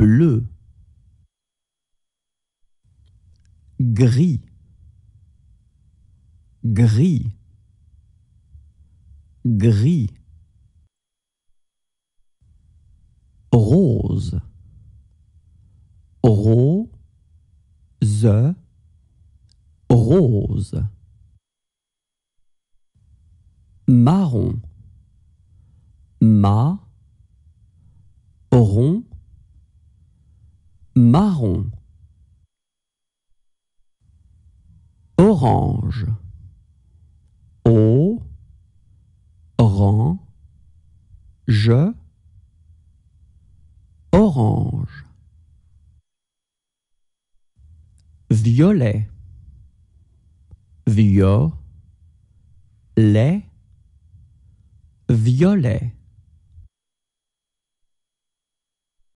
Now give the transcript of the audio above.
bleu, gris, gris, gris, rose, rose, rose, marron, mar marron orange o orange orange violet violet violet